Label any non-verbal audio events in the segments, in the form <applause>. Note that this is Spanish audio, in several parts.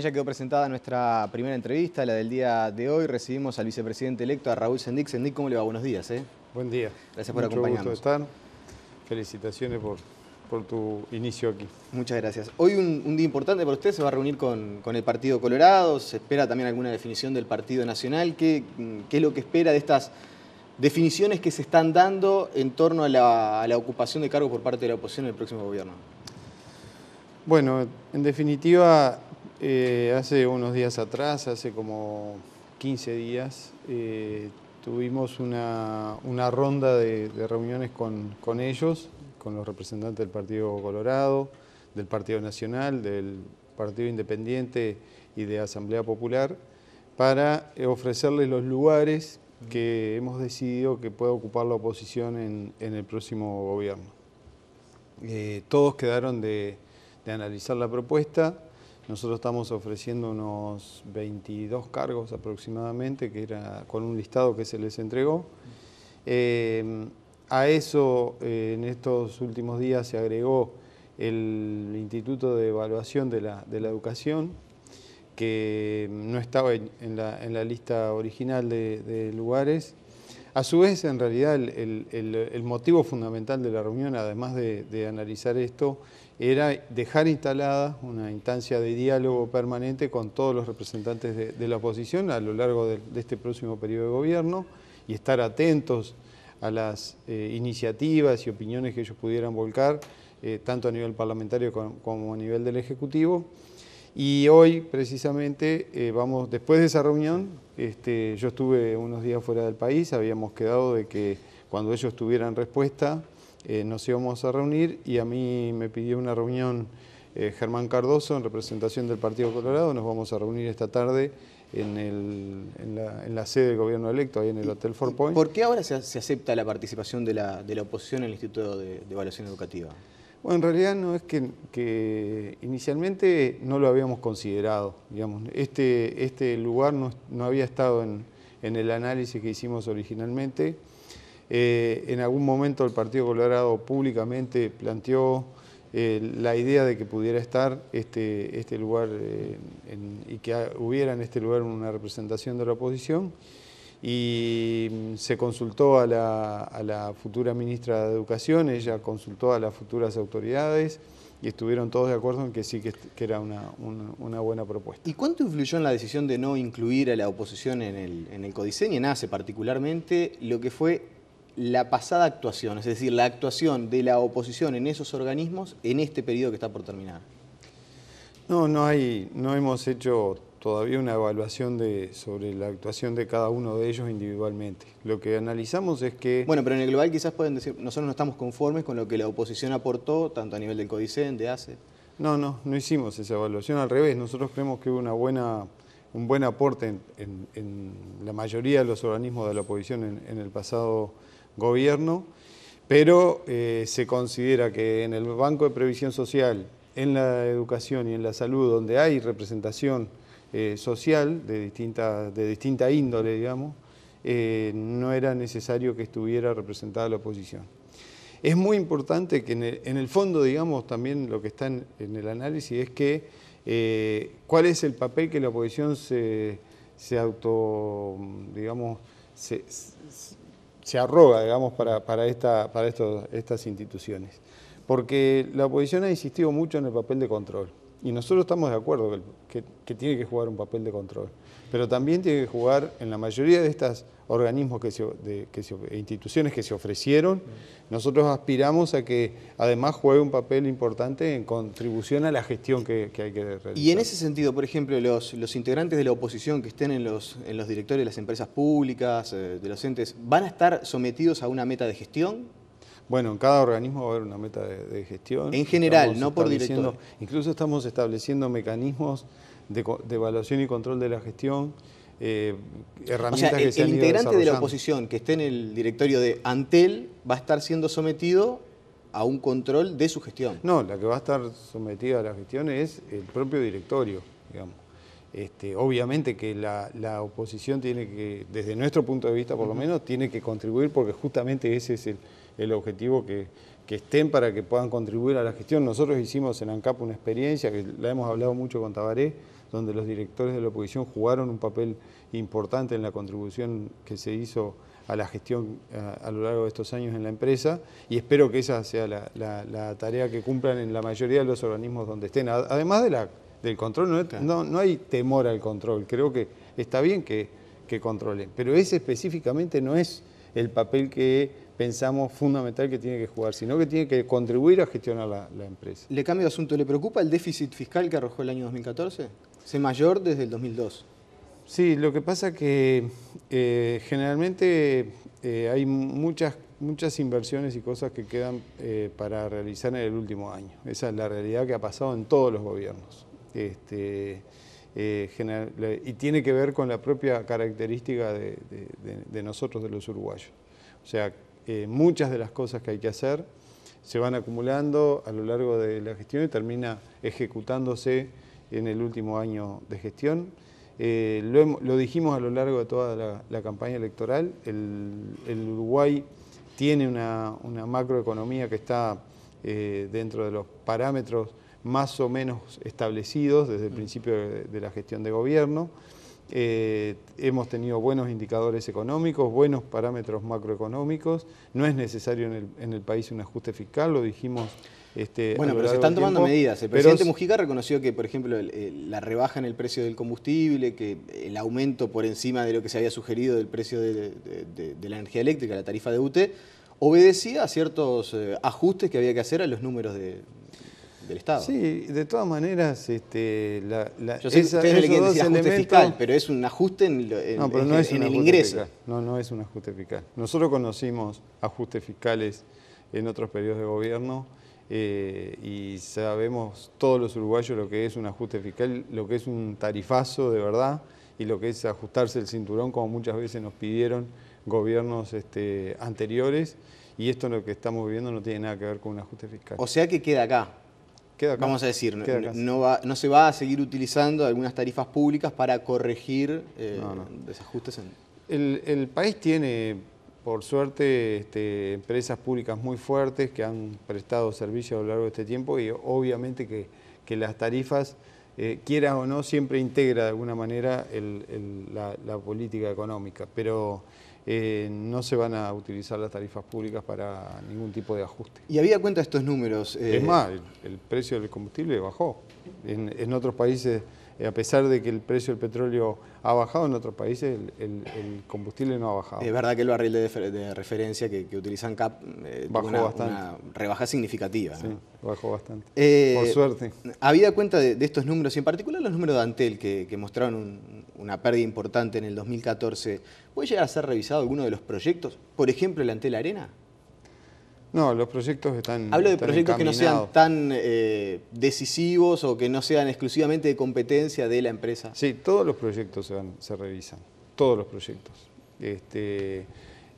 ya quedó presentada nuestra primera entrevista, la del día de hoy. Recibimos al vicepresidente electo, a Raúl Sendic. Sendic, ¿cómo le va? Buenos días. Eh. Buen día. Gracias por acompañarnos. Gusto estar. Felicitaciones por, tu inicio aquí. Muchas gracias. Hoy un, día importante para usted, se va a reunir con, el Partido Colorado, se espera también alguna definición del Partido Nacional. ¿Qué, qué es lo que espera de estas definiciones que se están dando en torno a la, a la ocupación de cargos por parte de la oposición en el próximo gobierno? Bueno, en definitiva, eh, hace unos días atrás, hace como 15 días, eh, tuvimos una, ronda de, reuniones con, ellos, con los representantes del Partido Colorado, del Partido Nacional, del Partido Independiente y de Asamblea Popular, para ofrecerles los lugares que hemos decidido que pueda ocupar la oposición en, el próximo gobierno. Eh, todos quedaron de analizar la propuesta nosotros estamos ofreciendo unos 22 cargos aproximadamente, que era con un listado que se les entregó. Eh, a eso eh, en estos últimos días se agregó el Instituto de Evaluación de la, Educación, que no estaba en, la, lista original de, lugares. A su vez, en realidad, el, motivo fundamental de la reunión, además de analizar esto, era dejar instalada una instancia de diálogo permanente con todos los representantes de, la oposición a lo largo de, este próximo periodo de gobierno y estar atentos a las eh, iniciativas y opiniones que ellos pudieran volcar, eh, tanto a nivel parlamentario como, a nivel del Ejecutivo. Y hoy, precisamente, eh, vamos, después de esa reunión, este, yo estuve unos días fuera del país, habíamos quedado de que cuando ellos tuvieran respuesta, eh, nos íbamos a reunir y a mí me pidió una reunión eh, Germán Cardoso en representación del Partido Colorado. Nos vamos a reunir esta tarde en, en, la, sede del gobierno electo, ahí en el Hotel Four Point. ¿Por qué ahora se, acepta la participación de la, oposición en el Instituto de, Evaluación Educativa? Bueno, en realidad no es que, que, inicialmente no lo habíamos considerado, digamos, este, este lugar no, había estado en, en, el análisis que hicimos originalmente. Eh, en algún momento el Partido Colorado públicamente planteó eh, la idea de que pudiera estar este, este lugar eh, y que hubiera en este lugar una representación de la oposición y mm, se consultó a la, futura ministra de Educación, ella consultó a las futuras autoridades y estuvieron todos de acuerdo en que sí que, era una, buena propuesta. ¿Y cuánto influyó en la decisión de no incluir a la oposición en el, en el codiseño, en ACE particularmente, lo que fue la pasada actuación, es decir, la actuación de la oposición en esos organismos en este periodo que está por terminar? No, no, hay, no hemos hecho todavía una evaluación de, sobre la actuación de cada uno de ellos individualmente. Lo que analizamos es que... Bueno, pero en el global quizás pueden decir, nosotros no estamos conformes con lo que la oposición aportó, tanto a nivel del CODICEN, de ACE. No, no, no hicimos esa evaluación, al revés, nosotros creemos que hubo una buena, un buen aporte en, la mayoría de los organismos de la oposición en el pasado gobierno, pero eh, se considera que en el Banco de Previsión Social, en la educación y en la salud, donde hay representación eh, social de distinta, de distinta índole, digamos, eh, no era necesario que estuviera representada la oposición. Es muy importante que en el, fondo, digamos, también lo que está en, el análisis es que cuál es el papel que la oposición se, auto, digamos, se, se arroga, digamos, para, para, esta, para estos, estas instituciones. Porque la oposición ha insistido mucho en el papel de control. Y nosotros estamos de acuerdo que, que tiene que jugar un papel de control pero también tiene que jugar en la mayoría de estos organismos que se, e instituciones que se ofrecieron, nosotros aspiramos a que además juegue un papel importante en contribución a la gestión que, hay que realizar. Y en ese sentido, por ejemplo, los, los integrantes de la oposición que estén en los, directores de las empresas públicas, eh, de los entes, ¿van a estar sometidos a una meta de gestión? Bueno, en cada organismo va a haber una meta de, gestión. En general, no por director. Incluso estamos estableciendo mecanismos de, evaluación y control de la gestión. Eh, herramientas que el, se el integrante de la oposición que esté en el directorio de Antel va a estar siendo sometido a un control de su gestión. No, la que va a estar sometida a la gestión es el propio directorio, digamos. Este, obviamente que la, oposición tiene que, desde nuestro punto de vista por lo menos, tiene que contribuir porque justamente ese es el objetivo que, que estén para que puedan contribuir a la gestión. Nosotros hicimos en ANCAP una experiencia, que la hemos hablado mucho con Tabaré, donde los directores de la oposición jugaron un papel importante en la contribución que se hizo a la gestión eh, a, lo largo de estos años en la empresa y espero que esa sea la, tarea que cumplan en la mayoría de los organismos donde estén. Además del control, no, hay temor al control, creo que está bien que, que controlen, pero ese específicamente no es el papel que pensamos fundamental que tiene que jugar, sino que tiene que contribuir a gestionar la, empresa. Le cambio de asunto, ¿le preocupa el déficit fiscal que arrojó el año 2014? Es mayor desde el 2002. Sí, lo que pasa que eh, generalmente eh, hay muchas, muchas inversiones y cosas que quedan eh, para realizar en el último año. Esa es la realidad que ha pasado en todos los gobiernos. Este, y tiene que ver con la propia característica de, de nosotros, de los uruguayos. O sea, eh, muchas de las cosas que hay que hacer se van acumulando a lo largo de la gestión y termina ejecutándose en el último año de gestión. Eh, lo, dijimos a lo largo de toda la, campaña electoral, el, Uruguay tiene una, macroeconomía que está eh, dentro de los parámetros más o menos establecidos desde el mm. principio de la gestión de gobierno. Eh, hemos tenido buenos indicadores económicos, buenos parámetros macroeconómicos. No es necesario en el, país un ajuste fiscal, lo dijimos. Este, bueno, pero se están tomando medidas. El presidente Mujica reconoció que, por ejemplo, la rebaja en el precio del combustible, que el aumento por encima de lo que se había sugerido del precio de, la energía eléctrica, la tarifa de UTE, obedecía a ciertos eh, ajustes que había que hacer a los números de, Estado. Sí, de todas maneras, este, la, que ajuste fiscal, pero es un ajuste en, el ingreso. No, no es un ajuste fiscal. Nosotros conocimos ajustes fiscales en otros periodos de gobierno eh, y sabemos todos los uruguayos lo que es un ajuste fiscal, lo que es un tarifazo de verdad y lo que es ajustarse el cinturón como muchas veces nos pidieron gobiernos este, anteriores y esto lo que estamos viviendo no tiene nada que ver con un ajuste fiscal. O sea que queda acá, Vamos a decir, no, va, no, se va a seguir utilizando algunas tarifas públicas para corregir eh, desajustes. El, país tiene, por suerte, este, empresas públicas muy fuertes que han prestado servicio a lo largo de este tiempo y obviamente que, las tarifas, eh, quiera o no, siempre integra de alguna manera la, la política económica. Pero eh, no se van a utilizar las tarifas públicas para ningún tipo de ajuste. ¿Y había cuenta de estos números? Eh, es más, el, precio del combustible bajó. En, otros países, eh, a pesar de que el precio del petróleo ha bajado, en otros países el, combustible no ha bajado. Es verdad que el barril de, referencia que, utilizan CAP bajó una, bastante. rebaja significativa. Sí, bajó bastante. Por suerte. Había cuenta de, estos números, y en particular los números de Antel que, que mostraron un una pérdida importante en el 2014, ¿puede llegar a ser revisado alguno de los proyectos? Por ejemplo, el Antel Arena. No, los proyectos están. Hablo de proyectos que no sean tan eh, decisivos o que no sean exclusivamente de competencia de la empresa. Sí, todos los proyectos se, se revisan, todos los proyectos. Este,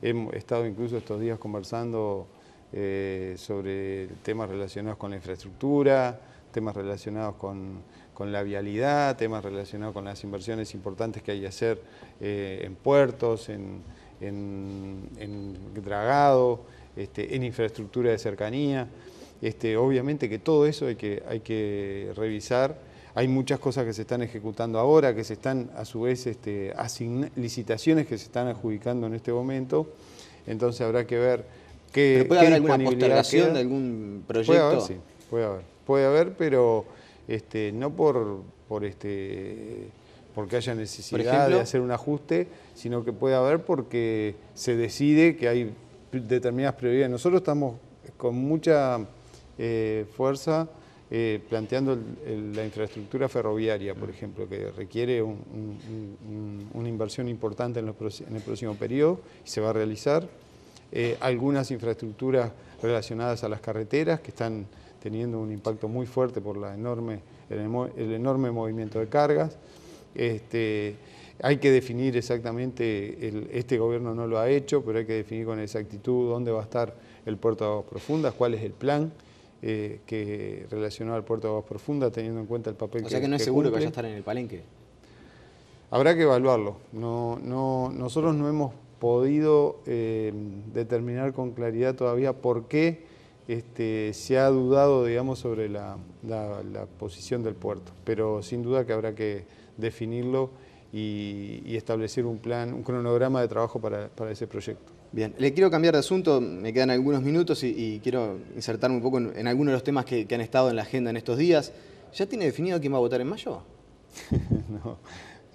hemos estado incluso estos días conversando eh, sobre temas relacionados con la infraestructura, temas relacionados con con la vialidad, temas relacionados con las inversiones importantes que hay que hacer eh, en puertos, en, en, dragado, este, en infraestructura de cercanía. Este, obviamente que todo eso hay que, hay que revisar. Hay muchas cosas que se están ejecutando ahora, que se están a su vez este, licitaciones que se están adjudicando en este momento. Entonces habrá que ver qué. ¿Puede haber alguna postergación de algún proyecto? Puede haber, sí, puede haber. Puede haber, pero este, no por, este, porque haya necesidad de hacer un ajuste, sino que puede haber porque se decide que hay determinadas prioridades. Nosotros estamos con mucha eh, fuerza eh, planteando la infraestructura ferroviaria, por ejemplo, que requiere una inversión importante en, el próximo periodo y se va a realizar. Eh, algunas infraestructuras relacionadas a las carreteras que están teniendo un impacto muy fuerte por la enorme, el, enorme movimiento de cargas. Este, hay que definir exactamente, este gobierno no lo ha hecho, pero hay que definir con exactitud dónde va a estar el puerto de aguas profundas, cuál es el plan eh, que relacionado al puerto de aguas profundas, teniendo en cuenta el papel que O sea que, no es seguro que vaya a estar en el palenque. Habrá que evaluarlo. No, no, nosotros no hemos podido eh, determinar con claridad todavía por qué este, se ha dudado, digamos, sobre la, posición del puerto, pero sin duda que habrá que definirlo y, establecer un plan, un cronograma de trabajo para, ese proyecto. Bien, le quiero cambiar de asunto, me quedan algunos minutos y, quiero insertarme un poco en, algunos de los temas que, han estado en la agenda en estos días. ¿Ya tiene definido quién va a votar en mayo? <laughs> no,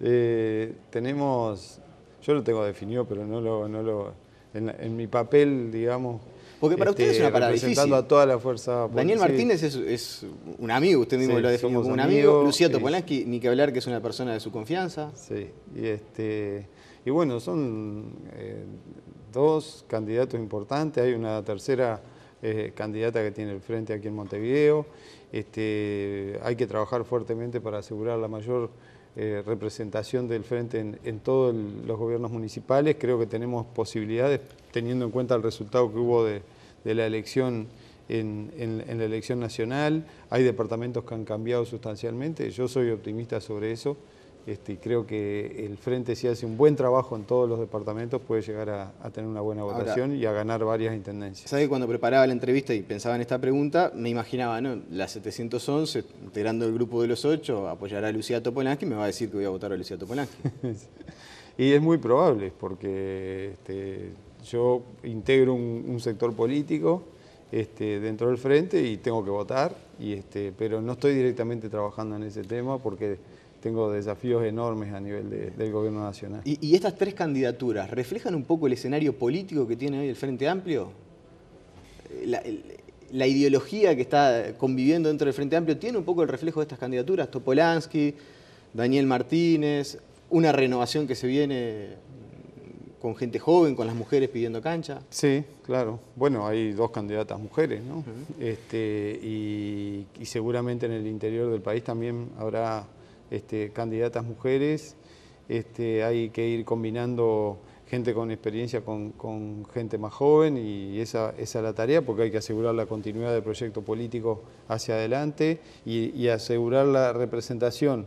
eh, tenemos, yo lo tengo definido, pero no lo, lo en mi papel, digamos, porque para usted es este, una parada difícil. a toda la fuerza. Daniel Martínez es, un amigo, usted mismo lo ha como un amigo. amigo. Lucía Topolansky, ni que hablar que es una persona de su confianza. Sí, y, este, y bueno, son eh, dos candidatos importantes. Hay una tercera eh, candidata que tiene el frente aquí en Montevideo. Este, hay que trabajar fuertemente para asegurar la mayor eh, representación del frente en, todos los gobiernos municipales. Creo que tenemos posibilidades, teniendo en cuenta el resultado que hubo de, la elección en, la elección nacional. Hay departamentos que han cambiado sustancialmente. Yo soy optimista sobre eso. Este, creo que el Frente, si hace un buen trabajo en todos los departamentos, puede llegar a, tener una buena votación y a ganar varias intendencias. sabes que cuando preparaba la entrevista y pensaba en esta pregunta, me imaginaba, ¿no? La 711, integrando el grupo de los ocho, apoyará a Lucía Topolansky y me va a decir que voy a votar a Lucía Topolansky. <laughs> y es muy probable, porque este, yo integro un, sector político. Este, dentro del frente y tengo que votar, pero no estoy directamente trabajando en ese tema porque tengo desafíos enormes a nivel del gobierno nacional. ¿Y, estas tres candidaturas reflejan un poco el escenario político que tiene hoy el Frente Amplio? Eh, la, ideología que está conviviendo dentro del Frente Amplio tiene un poco el reflejo de estas candidaturas, Topolansky, Daniel Martínez, una renovación que se viene con gente joven, con las mujeres pidiendo cancha. Sí, claro. Bueno, hay dos candidatas mujeres, ¿no? Este, y, seguramente en el interior del país también habrá este, candidatas mujeres, este, hay que ir combinando gente con experiencia con, gente más joven y esa, es la tarea porque hay que asegurar la continuidad del proyecto político hacia adelante y, asegurar la representación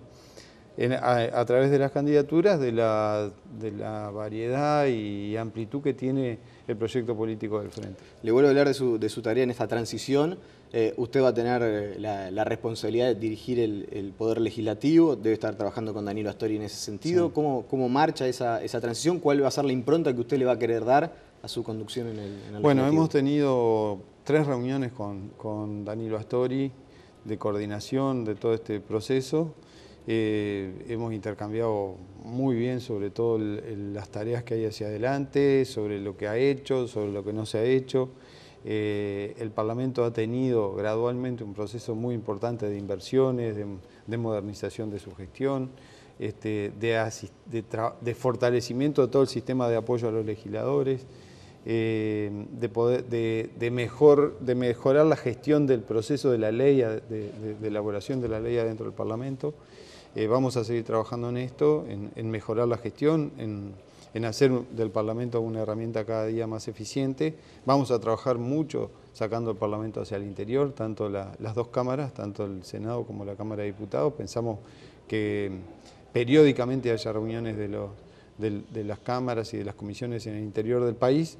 a, través de las candidaturas de la, variedad y amplitud que tiene el proyecto político del Frente. Le vuelvo a hablar de su tarea en esta transición eh, usted va a tener eh, la, responsabilidad de dirigir el, Poder Legislativo, debe estar trabajando con Danilo Astori en ese sentido. ¿Cómo, marcha esa, esa, transición? ¿Cuál va a ser la impronta que usted le va a querer dar a su conducción en el, en Bueno, hemos tenido tres reuniones con, Danilo Astori de coordinación de todo este proceso. Eh, hemos intercambiado muy bien sobre todo las tareas que hay hacia adelante, sobre lo que ha hecho, sobre lo que no se ha hecho. Eh, el Parlamento ha tenido gradualmente un proceso muy importante de inversiones, de, modernización de su gestión, este, de, fortalecimiento de todo el sistema de apoyo a los legisladores, eh, de, mejorar la gestión del proceso de la ley, de, elaboración de la ley adentro del Parlamento. Eh, vamos a seguir trabajando en esto, en, en mejorar la gestión, en en hacer del Parlamento una herramienta cada día más eficiente. Vamos a trabajar mucho sacando el Parlamento hacia el interior, tanto las dos cámaras, tanto el Senado como la Cámara de Diputados. Pensamos que periódicamente haya reuniones de, de las cámaras y de las comisiones en el interior del país.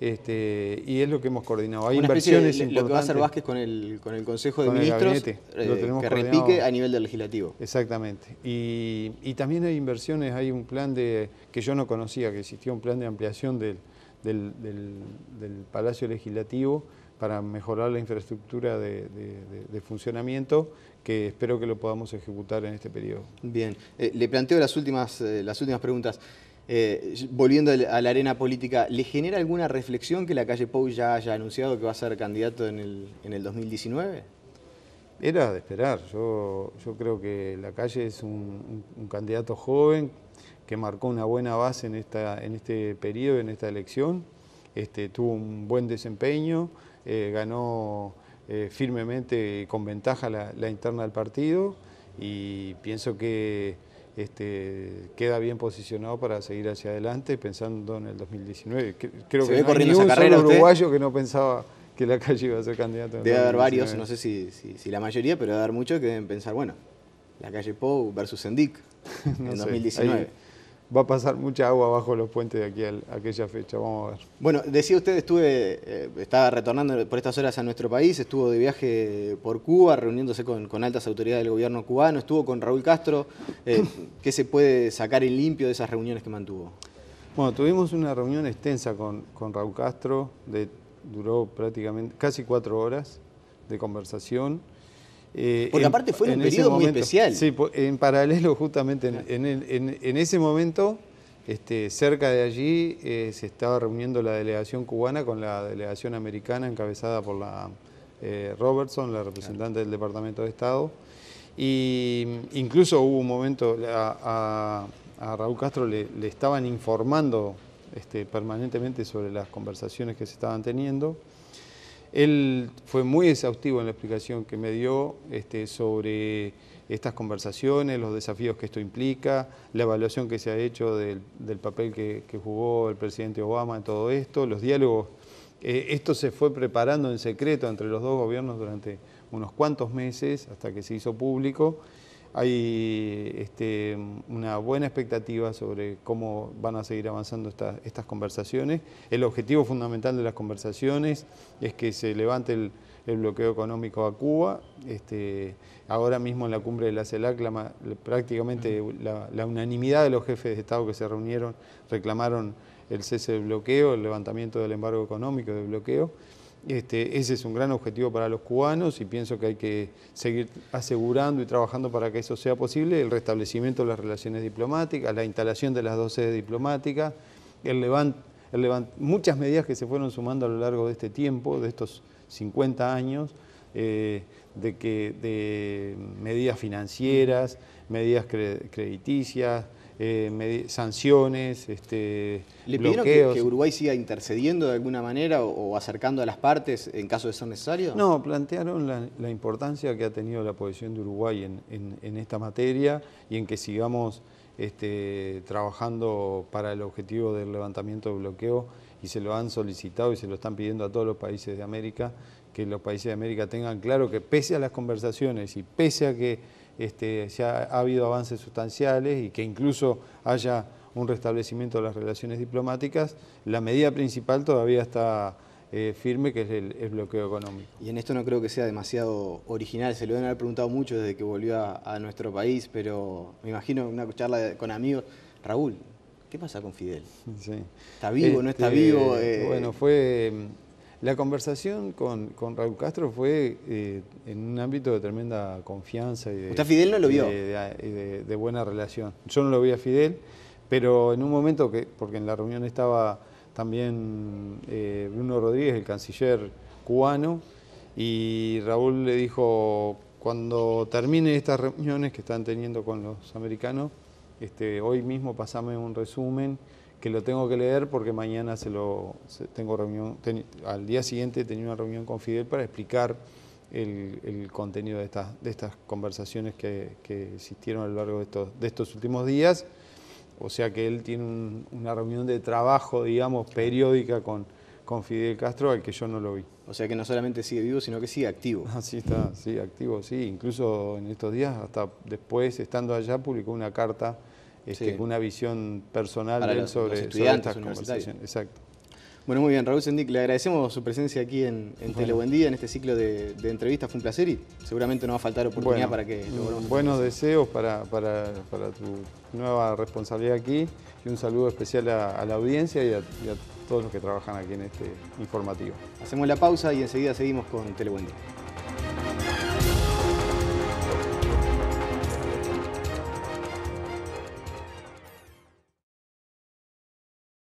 Este, y es lo que hemos coordinado. Hay inversiones de, Lo que va a hacer Vázquez con el, con el Consejo de Ministros, lo eh, tenemos que repique a nivel del legislativo. Exactamente. Y, también hay inversiones, hay un plan de que yo no conocía, que existía un plan de ampliación del, Palacio Legislativo para mejorar la infraestructura de, funcionamiento que espero que lo podamos ejecutar en este periodo. Bien, eh, le planteo las últimas, eh, las últimas preguntas. Eh, volviendo a la arena política, ¿le genera alguna reflexión que la calle Pou ya haya anunciado que va a ser candidato en el, 2019? Era de esperar. Yo, yo creo que la calle es un, candidato joven que marcó una buena base en, esta, en este periodo, en esta elección. Este, tuvo un buen desempeño, eh, ganó eh, firmemente con ventaja la, la interna del partido y pienso que este, queda bien posicionado para seguir hacia adelante pensando en el 2019. Creo que hay un uruguayo que no pensaba que la calle iba a ser candidato. Debe haber varios, no sé si, si, la mayoría, pero debe haber muchos que deben pensar, bueno, la calle Pou versus Sendic <laughs> en 2019 va a pasar mucha agua bajo los puentes de aquí a aquella fecha, vamos a ver. Bueno, decía usted, estuve, eh, estaba retornando por estas horas a nuestro país, estuvo de viaje por Cuba, reuniéndose con, altas autoridades del gobierno cubano, estuvo con Raúl Castro. Eh, <clears throat> ¿Qué se puede sacar en limpio de esas reuniones que mantuvo? Bueno, tuvimos una reunión extensa con, con Raúl Castro, de, duró prácticamente casi cuatro horas de conversación eh, Porque aparte fue un periodo muy especial. Sí, en paralelo justamente en, ese momento, este, cerca de allí, eh, se estaba reuniendo la delegación cubana con la delegación americana encabezada por la eh, Robertson, la representante del Departamento de Estado. Y mm, incluso hubo un momento, a, Raúl Castro le, estaban informando este, permanentemente sobre las conversaciones que se estaban teniendo. Él fue muy exhaustivo en la explicación que me dio este, sobre estas conversaciones, los desafíos que esto implica, la evaluación que se ha hecho del, papel que, jugó el presidente Obama en todo esto, los diálogos. Eh, esto se fue preparando en secreto entre los dos gobiernos durante unos cuantos meses hasta que se hizo público hay este, una buena expectativa sobre cómo van a seguir avanzando estas conversaciones. El objetivo fundamental de las conversaciones es que se levante el, bloqueo económico a Cuba. Este, ahora mismo en la cumbre de la CELAC prácticamente la, unanimidad de los jefes de Estado que se reunieron reclamaron el cese del bloqueo, el levantamiento del embargo económico, del bloqueo. Este, ese es un gran objetivo para los cubanos y pienso que hay que seguir asegurando y trabajando para que eso sea posible, el restablecimiento de las relaciones diplomáticas, la instalación de las dos sedes diplomáticas, muchas medidas que se fueron sumando a lo largo de este tiempo, de estos 50 años, eh, de, que, de medidas financieras, medidas crediticias, eh, sanciones, este, ¿Le pidieron Que, Uruguay siga intercediendo de alguna manera o, acercando a las partes en caso de ser necesario? No, plantearon la, importancia que ha tenido la posición de Uruguay en, esta materia y en que sigamos este, trabajando para el objetivo del levantamiento de bloqueo y se lo han solicitado y se lo están pidiendo a todos los países de América, que los países de América tengan claro que pese a las conversaciones y pese a que se este, ha, habido avances sustanciales y que incluso haya un restablecimiento de las relaciones diplomáticas, la medida principal todavía está eh, firme, que es el, bloqueo económico. Y en esto no creo que sea demasiado original, se lo deben haber preguntado mucho desde que volvió a, nuestro país, pero me imagino una charla con amigos, Raúl, ¿qué pasa con Fidel? ¿Está vivo, no está este, vivo? Eh, bueno, fue la conversación con, Raúl Castro fue eh, en un ámbito de tremenda confianza. Y de, Fidel no lo vio? De, buena relación. Yo no lo vi a Fidel, pero en un momento, que porque en la reunión estaba también eh, Bruno Rodríguez, el canciller cubano, y Raúl le dijo, cuando termine estas reuniones que están teniendo con los americanos, este, hoy mismo pasame un resumen que lo tengo que leer porque mañana se lo, tengo reunión, al día siguiente tenía una reunión con Fidel para explicar el, contenido de estas, de estas conversaciones que, existieron a lo largo de estos, de estos últimos días. O sea que él tiene una reunión de trabajo, digamos, periódica con, con Fidel Castro, al que yo no lo vi. O sea que no solamente sigue vivo, sino que sigue activo. Así ah, está, sí, activo, sí. Incluso en estos días, hasta después, estando allá, publicó una carta este, una visión personal sobre, estas conversaciones. Exacto. Bueno, muy bien, Raúl Sendic, le agradecemos su presencia aquí en, en en este ciclo de, entrevistas. Fue un placer y seguramente no va a faltar oportunidad para que lo volvamos mm, Buenos deseos para, para, tu nueva responsabilidad aquí y un saludo especial a, la audiencia y a, todos los que trabajan aquí en este informativo. Hacemos la pausa y enseguida seguimos con Telebuendía